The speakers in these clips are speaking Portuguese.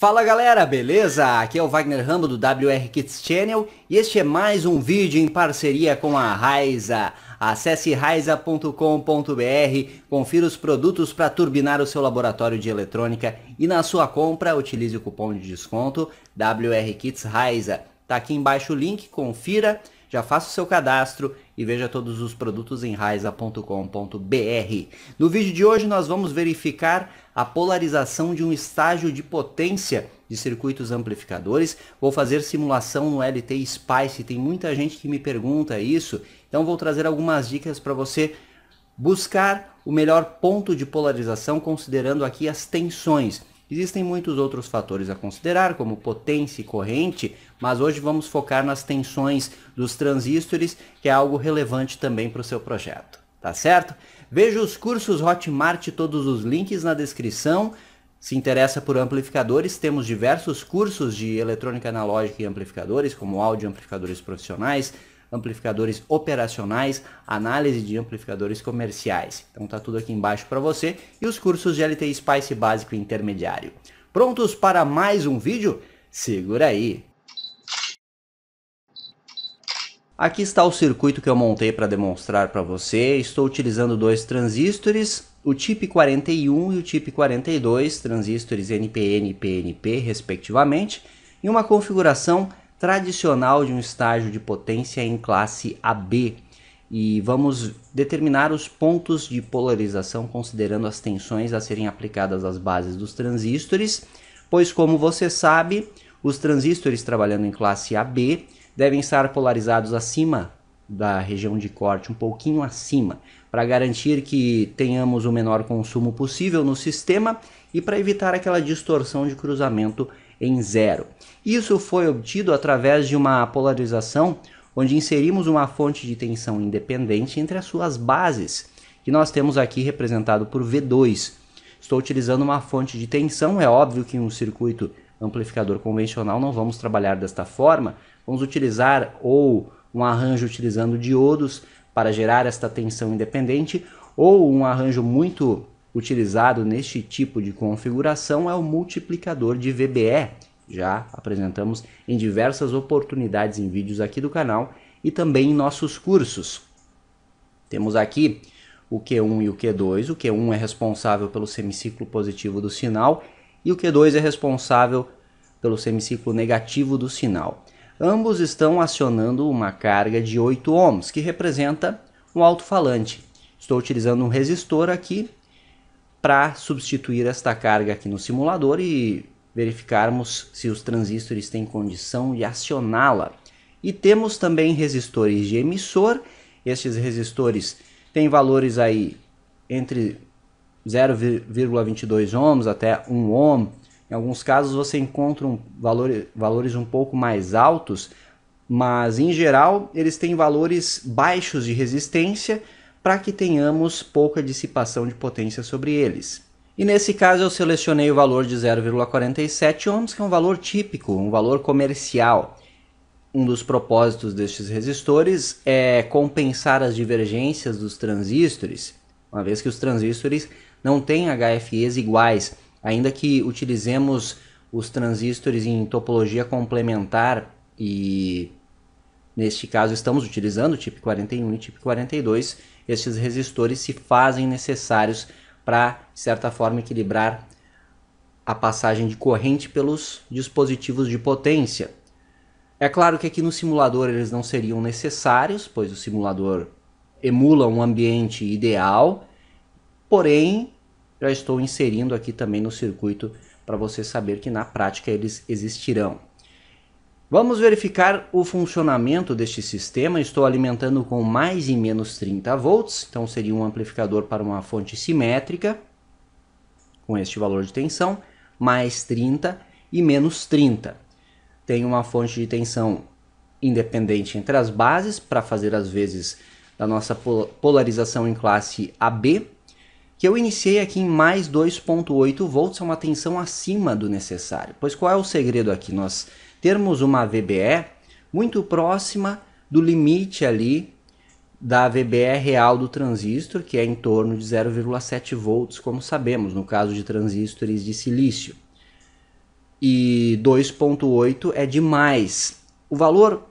Fala galera, beleza? Aqui é o Wagner Rambo do WR Kids Channel e este é mais um vídeo em parceria com a Raiza. Acesse raiza.com.br, confira os produtos para turbinar o seu laboratório de eletrônica e na sua compra utilize o cupom de desconto WR Kits Raiza. Tá aqui embaixo o link, confira, já faça o seu cadastro e veja todos os produtos em raiza.com.br. No vídeo de hoje nós vamos verificar a polarização de um estágio de potência de circuitos amplificadores. Vou fazer simulação no LT Spice, tem muita gente que me pergunta isso, então vou trazer algumas dicas para você buscar o melhor ponto de polarização considerando aqui as tensões. Existem muitos outros fatores a considerar, como potência e corrente, mas hoje vamos focar nas tensões dos transistores, que é algo relevante também para o seu projeto, tá certo? Veja os cursos Hotmart, todos os links na descrição. Se interessa por amplificadores, temos diversos cursos de eletrônica analógica e amplificadores, como áudio amplificadores profissionais, amplificadores operacionais, análise de amplificadores comerciais. Então tá tudo aqui embaixo para você e os cursos de LTI Spice básico e intermediário. Prontos para mais um vídeo? Segura aí. Aqui está o circuito que eu montei para demonstrar para você. Estou utilizando dois transistores, o TIP 41 e o TIP 42, transistores NPN e PNP respectivamente, em uma configuração tradicional de um estágio de potência em classe AB. E vamos determinar os pontos de polarização considerando as tensões a serem aplicadas às bases dos transistores, pois como você sabe, os transistores trabalhando em classe AB devem estar polarizados acima da região de corte, um pouquinho acima, para garantir que tenhamos o menor consumo possível no sistema e para evitar aquela distorção de cruzamento em zero. Isso foi obtido através de uma polarização onde inserimos uma fonte de tensão independente entre as suas bases, que nós temos aqui representado por V2. Estou utilizando uma fonte de tensão, é óbvio que em um circuito amplificador convencional, não vamos trabalhar desta forma. Vamos utilizar ou um arranjo utilizando diodos para gerar esta tensão independente, ou um arranjo muito utilizado neste tipo de configuração é o multiplicador de VBE. Já apresentamos em diversas oportunidades em vídeos aqui do canal e também em nossos cursos. Temos aqui o Q1 e o Q2. O Q1 é responsável pelo semiciclo positivo do sinal e o Q2 é responsável pelo semiciclo negativo do sinal. Ambos estão acionando uma carga de 8 ohms, que representa um alto-falante. Estou utilizando um resistor aqui para substituir esta carga aqui no simulador e verificarmos se os transistores têm condição de acioná-la. E temos também resistores de emissor. Estes resistores têm valores aí entre 0,22 ohms até 1 ohm. Em alguns casos você encontra um valor, valores um pouco mais altos, mas em geral eles têm valores baixos de resistência para que tenhamos pouca dissipação de potência sobre eles. E nesse caso eu selecionei o valor de 0,47 ohms, que é um valor típico, um valor comercial. Um dos propósitos destes resistores é compensar as divergências dos transistores, uma vez que os transistores não tem HFEs iguais, ainda que utilizemos os transistores em topologia complementar e neste caso estamos utilizando o tipo 41 e tipo 42, estes resistores se fazem necessários para, de certa forma, equilibrar a passagem de corrente pelos dispositivos de potência. É claro que aqui no simulador eles não seriam necessários, pois o simulador emula um ambiente ideal, porém já estou inserindo aqui também no circuito para você saber que na prática eles existirão. Vamos verificar o funcionamento deste sistema. Estou alimentando com mais e menos 30 volts, então seria um amplificador para uma fonte simétrica com este valor de tensão, mais 30 e menos 30. Tenho uma fonte de tensão independente entre as bases para fazer as vezes da nossa polarização em classe AB que eu iniciei aqui em mais 2.8 volts, é uma tensão acima do necessário. Pois qual é o segredo aqui? Nós termos uma VBE muito próxima do limite ali da VBE real do transistor, que é em torno de 0,7 volts, como sabemos, no caso de transistores de silício. E 2.8 é demais. O valor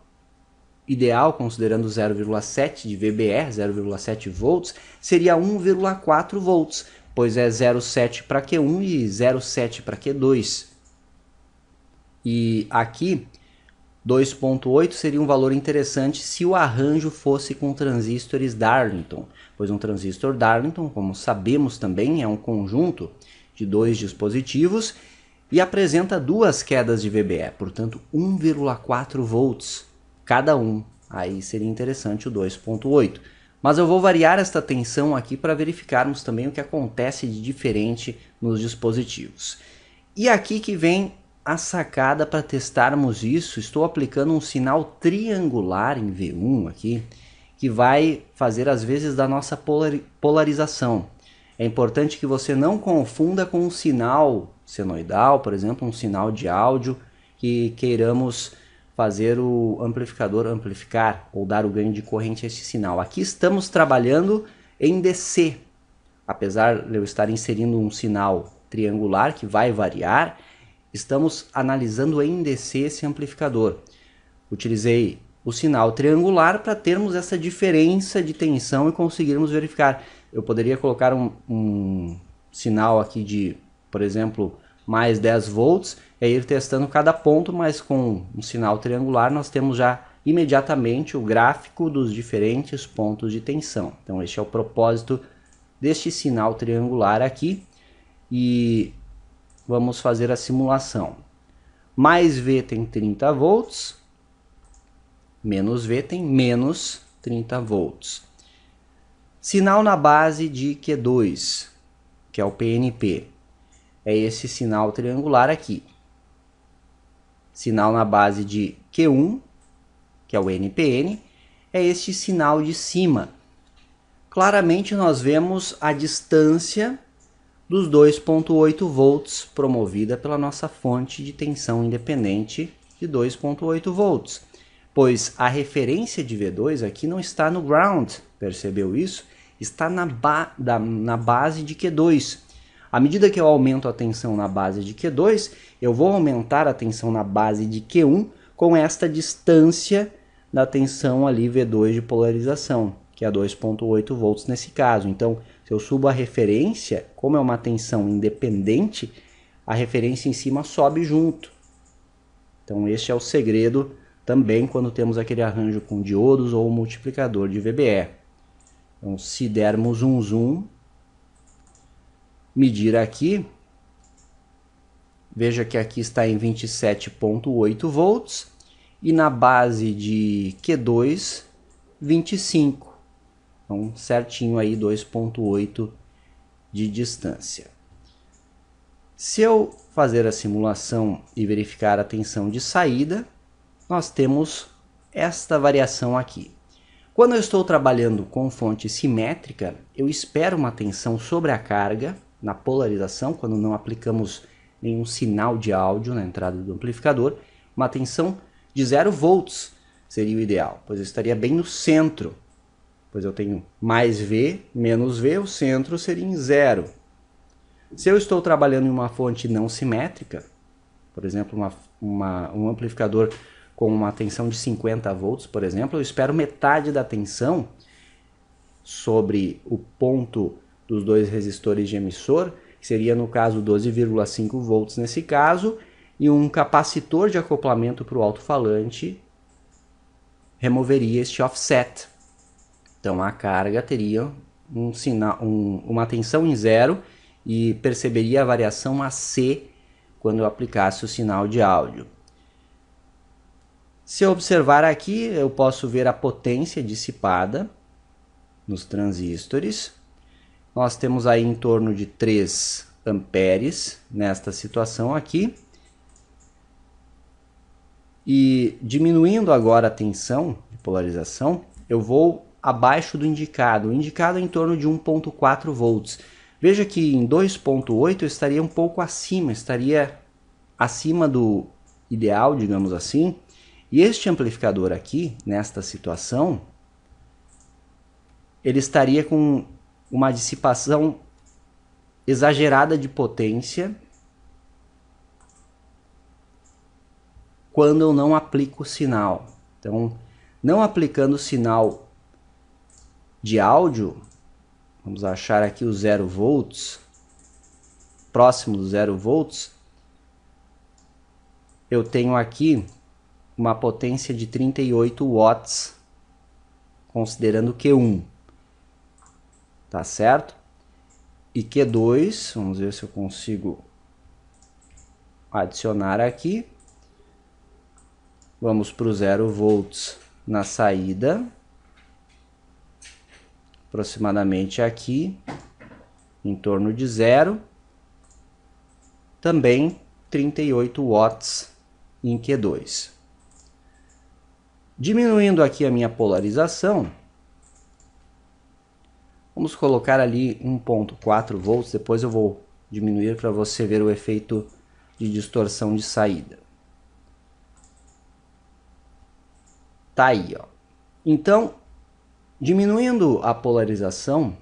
ideal, considerando 0,7 de VBR, 0,7 volts, seria 1,4 volts, pois é 0,7 para Q1 e 0,7 para Q2. E aqui 2.8 seria um valor interessante se o arranjo fosse com transistores Darlington, pois um transistor Darlington, como sabemos também, é um conjunto de dois dispositivos e apresenta duas quedas de VBE, portanto 1,4 volts cada um. Aí seria interessante o 2.8. Mas eu vou variar esta tensão aqui para verificarmos também o que acontece de diferente nos dispositivos. E aqui que vem a sacada para testarmos isso. Estou aplicando um sinal triangular em V1 aqui, que vai fazer as vezes da nossa polarização. É importante que você não confunda com um sinal senoidal, por exemplo, um sinal de áudio que queiramos fazer o amplificador amplificar ou dar o ganho de corrente a este sinal. Aqui estamos trabalhando em DC, apesar de eu estar inserindo um sinal triangular que vai variar, estamos analisando em DC esse amplificador. Utilizei o sinal triangular para termos essa diferença de tensão e conseguirmos verificar. Eu poderia colocar um, um sinal aqui de, por exemplo, mais 10 volts, é ir testando cada ponto, mas com um sinal triangular nós temos já imediatamente o gráfico dos diferentes pontos de tensão. Então este é o propósito deste sinal triangular aqui e vamos fazer a simulação. Mais V tem 30 volts, menos V tem menos 30 volts. Sinal na base de Q2, que é o PNP é esse sinal triangular aqui. Sinal na base de Q1, que é o NPN, é este sinal de cima. Claramente nós vemos a distância dos 2.8 volts promovida pela nossa fonte de tensão independente de 2.8 volts, pois a referência de V2 aqui não está no ground, percebeu isso? Está na, ba na base de Q2, à medida que eu aumento a tensão na base de Q2, eu vou aumentar a tensão na base de Q1 com esta distância da tensão ali V2 de polarização, que é 2.8 volts nesse caso. Então, se eu subo a referência, como é uma tensão independente, a referência em cima sobe junto. Então, este é o segredo também quando temos aquele arranjo com diodos ou multiplicador de VBE. Então, se dermos um zoom, medir aqui. Veja que aqui está em 27.8 volts e na base de Q2, 25. Então, certinho aí 2.8 de distância. Se eu fazer a simulação e verificar a tensão de saída, nós temos esta variação aqui. Quando eu estou trabalhando com fonte simétrica, eu espero uma tensão sobre a carga na polarização, quando não aplicamos nenhum sinal de áudio na entrada do amplificador, uma tensão de 0 volts seria o ideal, pois eu estaria bem no centro, pois eu tenho mais V, menos V, o centro seria em zero. Se eu estou trabalhando em uma fonte não simétrica, por exemplo, uma, uma, um amplificador com uma tensão de 50 volts, por exemplo, eu espero metade da tensão sobre o ponto dos dois resistores de emissor, que seria no caso 12,5 volts nesse caso, e um capacitor de acoplamento para o alto-falante removeria este offset. Então a carga teria um sinal, um, uma tensão em zero e perceberia a variação AC quando eu aplicasse o sinal de áudio. Se eu observar aqui, eu posso ver a potência dissipada nos transistores nós temos aí em torno de 3 amperes nesta situação aqui. E diminuindo agora a tensão de polarização, eu vou abaixo do indicado. O indicado é em torno de 1.4 volts. Veja que em 2.8 eu estaria um pouco acima, estaria acima do ideal, digamos assim. E este amplificador aqui, nesta situação, ele estaria com uma dissipação exagerada de potência quando eu não aplico o sinal. Então, não aplicando o sinal de áudio, vamos achar aqui o 0 volts, próximo do 0 volts, eu tenho aqui uma potência de 38 watts, considerando Q1 tá certo? E Q2, vamos ver se eu consigo adicionar aqui. Vamos para o 0 volts na saída, aproximadamente aqui, em torno de zero. Também 38 watts em Q2. Diminuindo aqui a minha polarização, Vamos colocar ali 1.4 volts, depois eu vou diminuir para você ver o efeito de distorção de saída. Tá aí, ó. Então, diminuindo a polarização,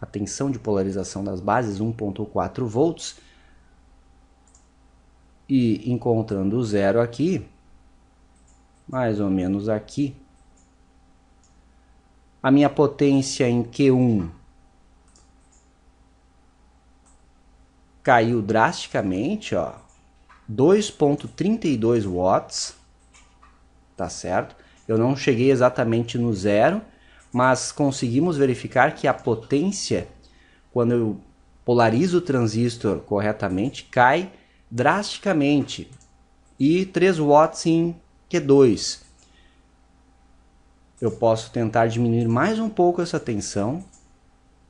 a tensão de polarização das bases 1.4 volts e encontrando zero aqui, mais ou menos aqui, a minha potência em Q1 caiu drasticamente, ó. 2.32 watts, tá certo? Eu não cheguei exatamente no zero, mas conseguimos verificar que a potência, quando eu polarizo o transistor corretamente, cai drasticamente e 3 watts em Q2 eu posso tentar diminuir mais um pouco essa tensão,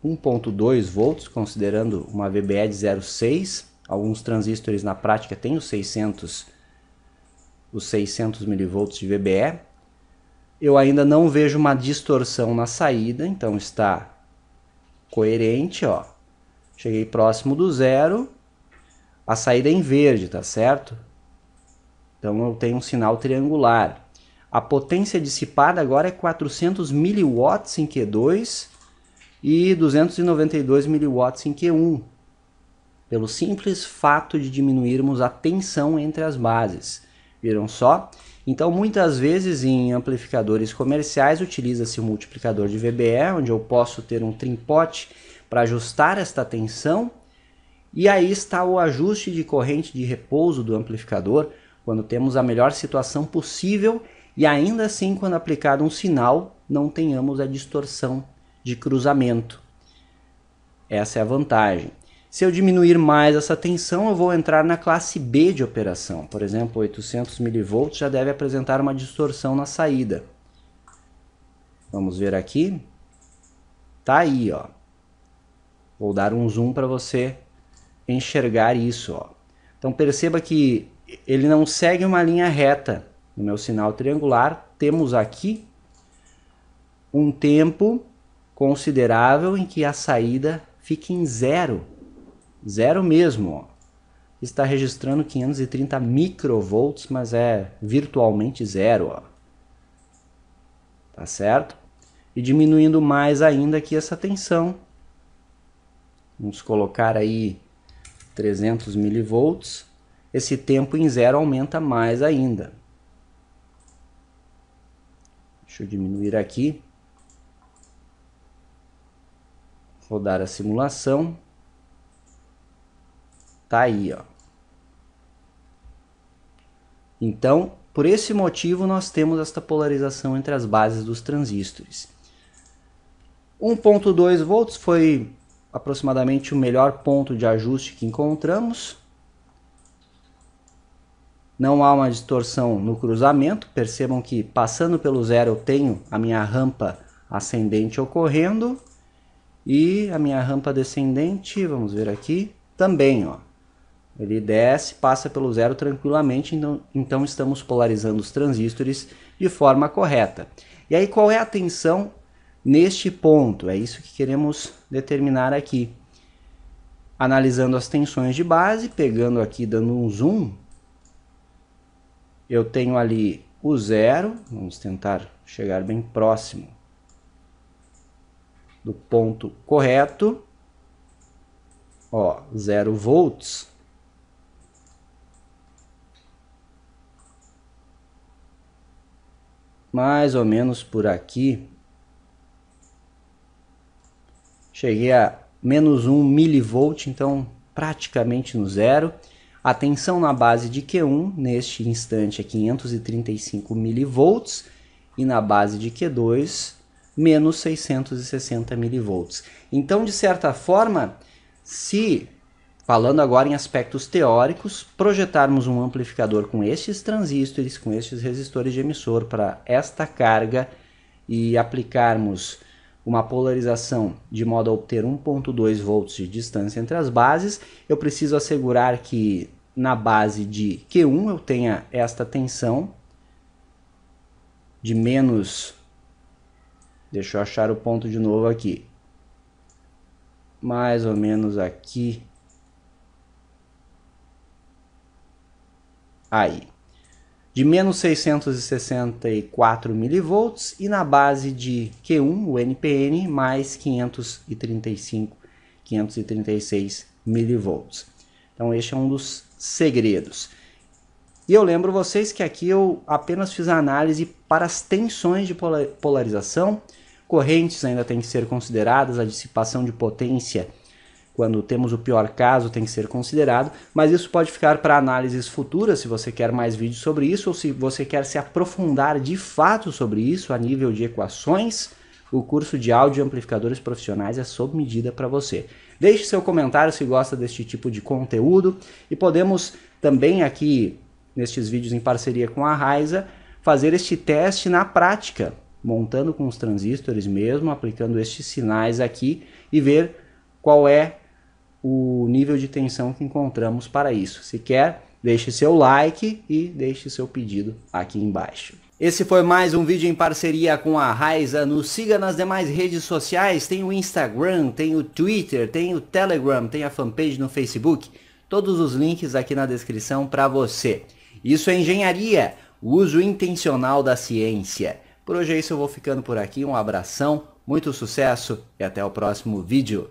1.2 volts, considerando uma VBE de 0,6. Alguns transistores na prática têm os 600, os 600 milivolts de VBE. Eu ainda não vejo uma distorção na saída, então está coerente, ó. Cheguei próximo do zero, a saída é em verde, tá certo? Então eu tenho um sinal triangular. A potência dissipada agora é 400 miliwatts em Q2 e 292 miliwatts em Q1, pelo simples fato de diminuirmos a tensão entre as bases. Viram só? Então, muitas vezes em amplificadores comerciais utiliza-se o um multiplicador de VBE, onde eu posso ter um trimpote para ajustar esta tensão. E aí está o ajuste de corrente de repouso do amplificador, quando temos a melhor situação possível e ainda assim, quando aplicado um sinal, não tenhamos a distorção de cruzamento. Essa é a vantagem. Se eu diminuir mais essa tensão, eu vou entrar na classe B de operação. Por exemplo, 800 mV já deve apresentar uma distorção na saída. Vamos ver aqui. Tá aí, ó. Vou dar um zoom para você enxergar isso, ó. Então perceba que ele não segue uma linha reta no meu sinal triangular, temos aqui um tempo considerável em que a saída fica em zero. Zero mesmo. Ó. Está registrando 530 microvolts, mas é virtualmente zero. Ó. Tá certo? E diminuindo mais ainda aqui essa tensão. Vamos colocar aí 300 milivolts. Esse tempo em zero aumenta mais ainda. Deixa eu diminuir aqui. Rodar a simulação. Tá aí, ó. Então, por esse motivo, nós temos esta polarização entre as bases dos transistores. 1.2 volts foi aproximadamente o melhor ponto de ajuste que encontramos não há uma distorção no cruzamento, percebam que passando pelo zero eu tenho a minha rampa ascendente ocorrendo e a minha rampa descendente, vamos ver aqui, também, ó. Ele desce, passa pelo zero tranquilamente, então, então estamos polarizando os transistores de forma correta. E aí qual é a tensão neste ponto? É isso que queremos determinar aqui. Analisando as tensões de base, pegando aqui, dando um zoom, eu tenho ali o zero, vamos tentar chegar bem próximo do ponto correto, ó, zero volts. Mais ou menos por aqui. Cheguei a menos um milivolt, então praticamente no zero. A tensão na base de Q1 neste instante é 535 milivolts e na base de Q2 menos 660 milivolts. Então, de certa forma, se falando agora em aspectos teóricos, projetarmos um amplificador com estes transistores, com estes resistores de emissor para esta carga e aplicarmos uma polarização de modo a obter 1.2 volts de distância entre as bases, eu preciso assegurar que na base de Q1 eu tenha esta tensão de menos, deixa eu achar o ponto de novo aqui, mais ou menos aqui, aí, de menos 664 milivolts e na base de Q1, o NPN, mais 535, 536 milivolts. Então este é um dos segredos. E eu lembro vocês que aqui eu apenas fiz a análise para as tensões de polarização. Correntes ainda têm que ser consideradas, a dissipação de potência, quando temos o pior caso, tem que ser considerado, mas isso pode ficar para análises futuras, se você quer mais vídeos sobre isso ou se você quer se aprofundar de fato sobre isso a nível de equações o curso de áudio amplificadores profissionais é sob medida para você. Deixe seu comentário se gosta deste tipo de conteúdo e podemos também aqui, nestes vídeos em parceria com a Raiza, fazer este teste na prática, montando com os transistores mesmo, aplicando estes sinais aqui e ver qual é o nível de tensão que encontramos para isso. Se quer, deixe seu like e deixe seu pedido aqui embaixo. Esse foi mais um vídeo em parceria com a Raiza. Nos siga nas demais redes sociais. Tem o Instagram, tem o Twitter, tem o Telegram, tem a fanpage no Facebook. Todos os links aqui na descrição para você. Isso é engenharia, o uso intencional da ciência. Por hoje é isso, eu vou ficando por aqui. Um abração, muito sucesso e até o próximo vídeo.